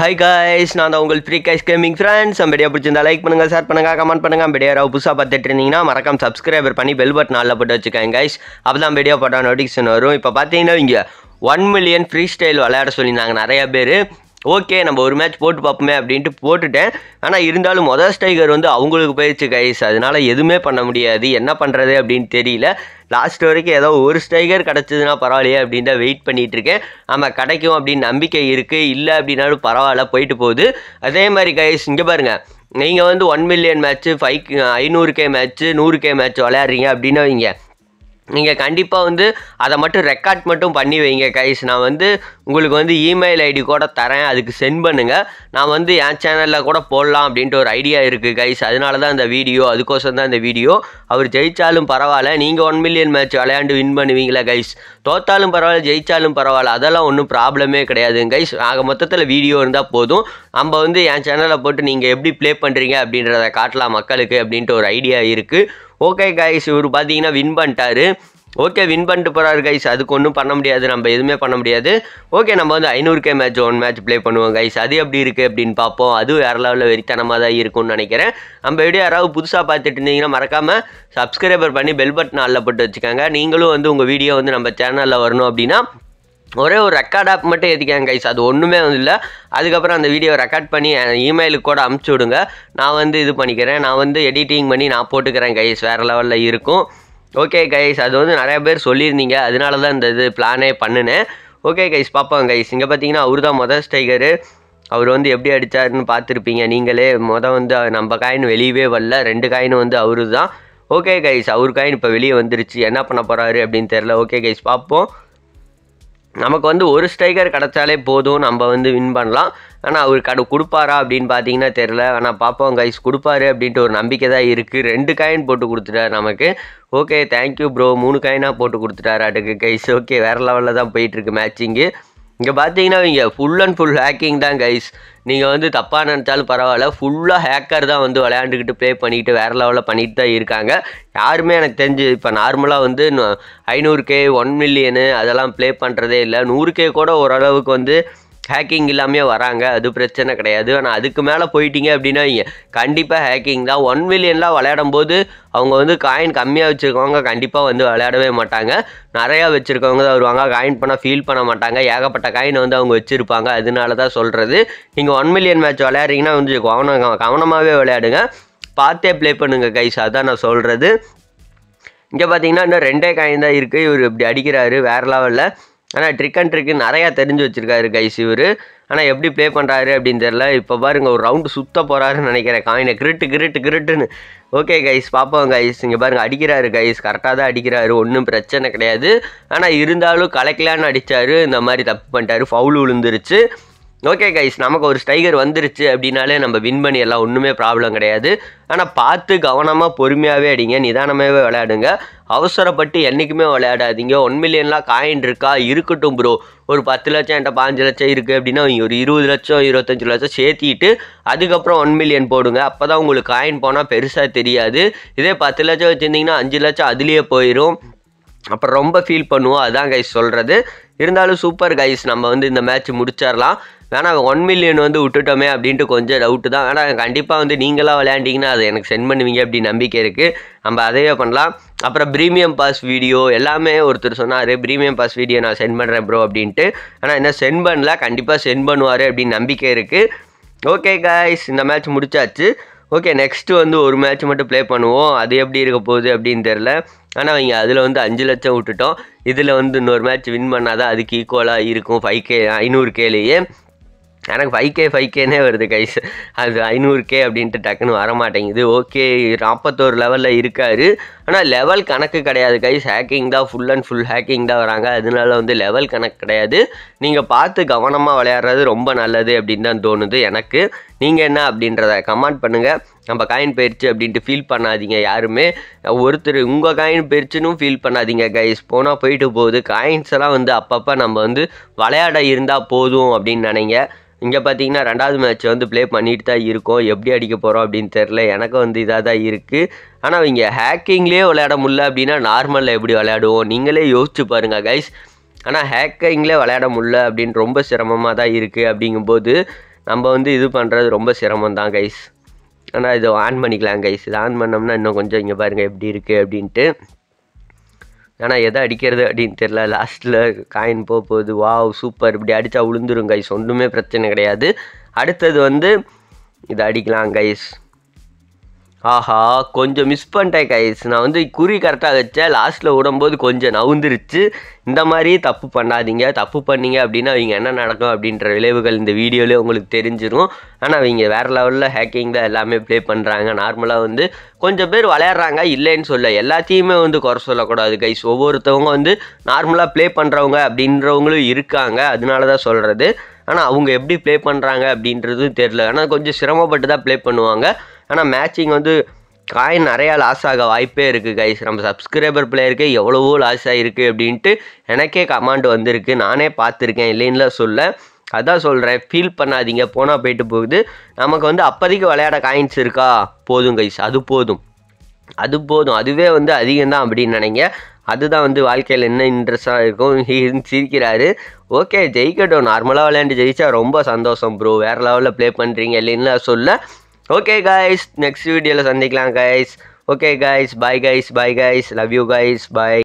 high guys நான் தான் உங்கள் free guys gaming friends video பிடிச்சிருந்தா லைக் பண்ணுங்கள் ஷேர் பண்ணுங்கள் கமெண்ட் பண்ணுங்கள் வீடியோ யாராவது புதுசாக பார்த்துட்டு இருந்தீங்கன்னா மறக்காம சப்ஸ்கிரைபர் பண்ணி பெல் பட்டன் நல்லா போட்டு வச்சுக்கேன் கைஸ் அப்போ தான் வீடியோ போட்டால் நோட்டிஃபிகேஷன் வரும் இப்போ பார்த்தீங்கன்னா இங்கே ஒன் மில்லியன் ஃப்ரீ ஸ்டைல் விளையாட சொல்லியிருந்தாங்க நிறைய பேர் ஓகே நம்ம ஒரு மேட்ச் போட்டு பார்ப்போமே அப்படின்ட்டு போட்டுட்டேன் ஆனால் இருந்தாலும் மொதல் ஸ்டைகர் வந்து அவங்களுக்கு போயிடுச்சு கைஸ் அதனால் எதுவுமே பண்ண முடியாது என்ன பண்ணுறது அப்படின்னு தெரியல லாஸ்ட் வரைக்கும் ஏதோ ஒரு ஸ்டைகர் கிடச்சிதுன்னா பரவாயில்லையே அப்படின்னு தான் வெயிட் பண்ணிகிட்டு இருக்கேன் ஆமாம் கிடைக்கும் அப்படின்னு நம்பிக்கை இருக்குது இல்லை அப்படின்னாலும் பரவாயில்ல போயிட்டு போகுது அதே மாதிரி கைஸ் இங்கே பாருங்கள் நீங்கள் வந்து ஒன் மில்லியன் மேட்ச்சு ஃபைவ் ஐநூறு கே மேட்ச்சு நூறு கே மேட்ச் விளையாடுறீங்க அப்படின்னு வைங்க நீங்கள் கண்டிப்பாக வந்து அதை மட்டும் ரெக்கார்ட் மட்டும் பண்ணி வைங்க கைஸ் நான் வந்து உங்களுக்கு வந்து இமெயில் ஐடி கூட தரேன் அதுக்கு சென்ட் பண்ணுங்கள் நான் வந்து என் சேனலில் கூட போடலாம் அப்படின்ட்டு ஒரு ஐடியா இருக்குது கைஸ் அதனால தான் இந்த வீடியோ அதுக்கோசம் தான் இந்த வீடியோ அவர் ஜெயித்தாலும் பரவாயில்ல நீங்கள் ஒன் மில்லியன் மேட்ச் விளையாண்டு வின் பண்ணுவீங்களா கைஸ் தோத்தாலும் பரவாயில்ல ஜெயித்தாலும் பரவாயில்ல அதெல்லாம் ஒன்றும் ப்ராப்ளமே கிடையாதுங்க கைஸ் ஆக மொத்தத்தில் வீடியோ இருந்தால் போதும் நம்ம வந்து என் சேனலில் போட்டு நீங்கள் எப்படி ப்ளே பண்ணுறீங்க அப்படின்றத காட்டலாம் மக்களுக்கு அப்படின்ட்டு ஒரு ஐடியா இருக்குது ஓகே கைஸ் இவர் பார்த்தீங்கன்னா வின் பண்ணிட்டாரு ஓகே வின் பண்ணிட்டு போகிறாரு கைஸ் அதுக்கு ஒன்றும் பண்ண முடியாது நம்ம எதுவுமே பண்ண முடியாது ஓகே நம்ம வந்து ஐநூறு K match one match play பண்ணுவோம் கைஸ் அது எப்படி இருக்குது அப்படின்னு பார்ப்போம் அதுவும் வேறு லெவலில் வெறித்தனமாக தான் இருக்கும்னு நினைக்கிறேன் நம்ம வீடியோ யாராவது புதுசாக பார்த்துட்டு இருந்தீங்கன்னா மறக்காமல் சப்ஸ்கிரைபர் பண்ணி பெல் பட்டன் ஆளில் போட்டு வச்சுக்கோங்க நீங்களும் வந்து உங்கள் வீடியோ வந்து நம்ம சேனலில் வரணும் அப்படின்னா ஒரே ஒரு ரெக்கார்ட் ஆப் மட்டும் ஏற்றிக்காங்க கைஸ் அது ஒன்றுமே வந்து இல்லை அதுக்கப்புறம் அந்த வீடியோ ரெக்கார்ட் பண்ணி இமெயிலுக்கு கூட அமுச்சு விடுங்க நான் வந்து இது பண்ணிக்கிறேன் நான் வந்து எடிட்டிங் பண்ணி நான் போட்டுக்கிறேன் கைஸ் வேறு லெவலில் இருக்கும் ஓகே கைஸ் அது வந்து நிறையா பேர் சொல்லியிருந்தீங்க அதனால தான் இந்த இது பிளானே பண்ணினேன் ஓகே கைஸ் பார்ப்போம் கைஸ் இங்கே பார்த்தீங்கன்னா அவர் தான் மொதல் ஸ்டைகரு அவர் வந்து எப்படி அடித்தாருன்னு பார்த்துருப்பீங்க நீங்களே மொதல் வந்து நம்ம காயின் வெளியவே வரல ரெண்டு காயின் வந்து அவரு தான் ஓகே கைஸ் அவர் காயின் இப்போ வெளியே வந்துருச்சு என்ன பண்ண போகிறாரு அப்படின்னு தெரில ஓகே கைஸ் பார்ப்போம் நமக்கு வந்து ஒரு ஸ்ட்ரைக்கர் கிடச்சாலே போதும் நம்ம வந்து வின் பண்ணலாம் ஆனால் அவர் கடு கொடுப்பாரா அப்படின்னு பார்த்தீங்கன்னா தெரில ஆனால் பார்ப்போம் கைஸ் கொடுப்பாரு அப்படின்ட்டு ஒரு நம்பிக்கை தான் இருக்குது ரெண்டு காயின் போட்டு கொடுத்துட்டார் நமக்கு ஓகே தேங்க்யூ ப்ரோ மூணு காயினாக போட்டு கொடுத்துட்டாரு அடுக்கு கைஸ் ஓகே வேறு லெவலில் தான் போயிட்டுருக்கு மேட்சிங்கு இங்கே பார்த்தீங்கன்னா இங்கே ஃபுல் அண்ட் ஃபுல் ஹேக்கிங் தான் கைஸ் நீங்கள் வந்து தப்பாக நினச்சாலும் பரவாயில்ல ஃபுல்லாக ஹேக்கர் தான் வந்து விளையாண்டுக்கிட்டு ப்ளே பண்ணிக்கிட்டு வேறு லெவலில் பண்ணிட்டு தான் இருக்காங்க யாருமே எனக்கு தெரிஞ்சு இப்போ நார்மலாக வந்து ஐநூறு கே ஒன் மில்லியனு அதெல்லாம் ப்ளே பண்ணுறதே இல்லை நூறு கே கூட ஓரளவுக்கு வந்து ஹேக்கிங் இல்லாமல் வராங்க அது பிரச்சனை கிடையாது ஆனால் அதுக்கு மேலே போயிட்டீங்க அப்படின்னா கண்டிப்பாக ஹேக்கிங் தான் ஒன் மில்லியன்லாம் விளையாடும் போது அவங்க வந்து காயின் கம்மியாக வச்சுருக்கவங்க கண்டிப்பாக வந்து விளையாடவே மாட்டாங்க நிறையா வச்சுருக்கவங்க தான் வருவாங்க காயின் பண்ணால் ஃபீல் பண்ண மாட்டாங்க ஏகப்பட்ட காயின் வந்து அவங்க வச்சுருப்பாங்க அதனால தான் சொல்கிறது நீங்கள் ஒன் மில்லியன் மேட்ச் விளையாடுறீங்கன்னா வந்து கவனம் கவனமாகவே விளையாடுங்க பார்த்தே ப்ளே பண்ணுங்கள் கைஸ் அதான் நான் சொல்கிறது இங்கே பார்த்தீங்கன்னா இன்னும் ரெண்டே காயின் தான் இருக்குது இவர் இப்படி அடிக்கிறாரு வேறு லெவலில் ஆனால் ட்ரிக் அண்ட் ட்ரிக்கு நிறையா தெரிஞ்சு வச்சுருக்காரு கைஸ் இவர் ஆனால் எப்படி ப்ளே பண்ணுறாரு அப்படின்னு தெரில இப்போ பாருங்கள் ஒரு ரவுண்டு சுத்த போகிறாருன்னு நினைக்கிறேன் காயினை கிரிட்டு கிரிட்டு கிரிட்டுன்னு ஓகே கைஸ் பார்ப்போம் கைஸ் இங்கே பாருங்கள் அடிக்கிறாரு கைஸ் கரெக்டாக தான் அடிக்கிறாரு ஒன்றும் பிரச்சனை கிடையாது ஆனால் இருந்தாலும் கலைக்கலான்னு அடித்தார் இந்த மாதிரி தப்பு பண்ணிட்டாரு ஃபவுல் விழுந்துருச்சு ஓகே கைஸ் நமக்கு ஒரு ஸ்டைகர் வந்துருச்சு அப்படின்னாலே நம்ம வின் பண்ணி எல்லாம் ஒன்றுமே ப்ராப்ளம் கிடையாது ஆனால் பார்த்து கவனமாக பொறுமையாகவே அடிங்க நிதானமாகவே விளையாடுங்க அவசரப்பட்டு என்றைக்குமே விளையாடாதீங்க ஒன் மில்லியன்லாம் காயின் இருக்கா இருக்கட்டும் ப்ரோ ஒரு பத்து லட்சம் என்கிட்ட பாஞ்சு லட்சம் இருக்குது அப்படின்னா ஒரு இருபது லட்சம் இருபத்தஞ்சி லட்சம் சேர்த்திட்டு அதுக்கப்புறம் ஒன் மில்லியன் போடுங்க அப்போ தான் உங்களுக்கு காயின் போனால் பெருசாக தெரியாது இதே பத்து லட்சம் வச்சுருந்தீங்கன்னா அஞ்சு லட்சம் அதுலேயே போயிடும் அப்புறம் ரொம்ப ஃபீல் பண்ணுவோம் அதுதான் கைஸ் சொல்கிறது இருந்தாலும் சூப்பர் கைஸ் நம்ம வந்து இந்த மேட்ச் முடிச்சிடலாம் வேணால் ஒன் மில்லியன் வந்து விட்டுட்டோமே அப்படின்ட்டு கொஞ்சம் டவுட்டு தான் ஆனால் கண்டிப்பாக வந்து நீங்களாக விளையாண்டிங்கன்னா அதை எனக்கு சென்ட் பண்ணுவீங்க அப்படி நம்பிக்கை இருக்குது நம்ம அதையே பண்ணலாம் அப்புறம் ப்ரீமியம் பாஸ் வீடியோ எல்லாமே ஒருத்தர் சொன்னார் ப்ரீமியம் பாஸ் வீடியோ நான் சென்ட் பண்ணுறேன் ப்ரோ அப்படின்ட்டு ஆனால் என்ன சென்ட் பண்ணல கண்டிப்பாக சென்ட் பண்ணுவார் அப்படின்னு நம்பிக்கை இருக்குது ஓகே கைஸ் இந்த மேட்ச் முடிச்சாச்சு ஓகே நெக்ஸ்ட்டு வந்து ஒரு மேட்ச் மட்டும் ப்ளே பண்ணுவோம் அது எப்படி இருக்க போகுது அப்படின்னு தெரில ஆனால் அவங்க அதில் வந்து அஞ்சு லட்சம் விட்டுட்டோம் இதில் வந்து இன்னொரு மேட்ச் வின் பண்ணால் தான் அதுக்கு ஈக்குவலாக இருக்கும் ஃபைவ் கே ஐநூறு கேலேயே எனக்கு ஃபைவ் கே ஃபைவ் கேனே வருது கைஸ் அது ஐநூறு கே அப்படின்ட்டு டக்குன்னு வரமாட்டேங்குது ஓகே நாற்பத்தோரு லெவலில் இருக்கார் ஆனால் லெவல் கணக்கு கிடையாது கைஸ் ஹேக்கிங் தான் ஃபுல் அண்ட் ஃபுல் ஹேக்கிங் தான் வராங்க அதனால வந்து லெவல் கணக்கு கிடையாது நீங்கள் பார்த்து கவனமாக விளையாடுறது ரொம்ப நல்லது அப்படின்னு தான் தோணுது எனக்கு நீங்கள் என்ன அப்படின்றத கமெண்ட் பண்ணுங்கள் நம்ம காயின் போயிடுச்சு அப்படின்ட்டு ஃபீல் பண்ணாதீங்க யாருமே ஒருத்தர் உங்கள் காயின் போயிடுச்சுன்னு ஃபீல் பண்ணாதீங்க கைஸ் போனால் போயிட்டு போகுது காயின்ஸ் எல்லாம் வந்து அப்பப்போ நம்ம வந்து விளையாட இருந்தால் போதும் அப்படின்னு நினைங்க இங்கே பார்த்தீங்கன்னா ரெண்டாவது மேட்ச் வந்து ப்ளே பண்ணிட்டு தான் இருக்கோம் எப்படி அடிக்க போகிறோம் அப்படின்னு தெரில எனக்கும் வந்து இதாக தான் இருக்குது ஆனால் இங்கே ஹேக்கிங்லேயே விளையாட முடியல அப்படின்னா நார்மலில் எப்படி விளையாடுவோம் நீங்களே யோசிச்சு பாருங்கள் கைஸ் ஆனால் ஹேக்கிங்லேயே விளையாட முடியல அப்படின்னு ரொம்ப சிரமமாக தான் இருக்குது அப்படிங்கும்போது நம்ம வந்து இது பண்ணுறது ரொம்ப சிரமம் தான் கைஸ் ஆனால் இதை ஆன் பண்ணிக்கலாம் கைஸ் இதை ஆன் பண்ணோம்னா இன்னும் கொஞ்சம் இங்கே பாருங்கள் எப்படி இருக்குது அப்படின்ட்டு ஆனால் எதை அடிக்கிறது அப்படின்னு தெரில லாஸ்ட்டில் காயின் போக போகுது வாவ் சூப்பர் இப்படி அடித்தா விழுந்துரும் கைஸ் ஒன்றுமே பிரச்சனை கிடையாது அடுத்தது வந்து இதை அடிக்கலாம் கைஸ் ஆஹா கொஞ்சம் மிஸ் பண்ணிட்டேன் கைஸ் நான் வந்து குறி கரெக்டாக வச்சேன் லாஸ்ட்டில் விடும்போது கொஞ்சம் நவுந்துருச்சு இந்த மாதிரி தப்பு பண்ணாதீங்க தப்பு பண்ணீங்க அப்படின்னா அவங்க என்ன நடக்கும் அப்படின்ற விளைவுகள் இந்த வீடியோலேயே உங்களுக்கு தெரிஞ்சிடும் ஆனால் அவங்க வேறு லெவலில் ஹேக்கிங் தான் எல்லாமே ப்ளே பண்ணுறாங்க நார்மலாக வந்து கொஞ்சம் பேர் விளையாடுறாங்க இல்லைன்னு சொல்ல எல்லாத்தையுமே வந்து குறை சொல்லக்கூடாது கைஸ் ஒவ்வொருத்தவங்க வந்து நார்மலாக ப்ளே பண்ணுறவங்க அப்படின்றவங்களும் இருக்காங்க அதனால தான் சொல்கிறது ஆனால் அவங்க எப்படி ப்ளே பண்ணுறாங்க அப்படின்றதும் தெரில ஆனால் கொஞ்சம் சிரமப்பட்டு தான் ப்ளே பண்ணுவாங்க ஆனால் மேட்சிங் வந்து காயின் நிறையா லாஸ் ஆக வாய்ப்பே இருக்குது கைஸ் நம்ம சப்ஸ்கிரைபர் பிளேயருக்கே எவ்வளவோ லாஸ் ஆகிருக்கு அப்படின்ட்டு எனக்கே கமாண்ட் வந்திருக்கு நானே பார்த்துருக்கேன் இல்லைன்னு சொல்ல அதான் சொல்கிறேன் ஃபீல் பண்ணாதீங்க போனால் போயிட்டு போகுது நமக்கு வந்து அப்போதைக்கு விளையாட காயின்ஸ் இருக்கா போதும் கைஸ் அது போதும் அது போதும் அதுவே வந்து அதிகம்தான் அப்படின்னு நினைங்க அதுதான் வந்து வாழ்க்கையில் என்ன இன்ட்ரெஸ்டாக இருக்கும் சிரிக்கிறாரு ஓகே ஜெயிக்கட்டும் நார்மலாக விளையாண்டு ஜெயிச்சா ரொம்ப சந்தோஷம் ப்ரோ வேறு லெவலில் ப்ளே பண்ணுறீங்க இல்லைன்னா சொல்ல ஓகே காய்ஸ் நெக்ஸ்ட் வீடியோவில் சந்திக்கலாம் guys okay guys bye guys bye guys love you guys by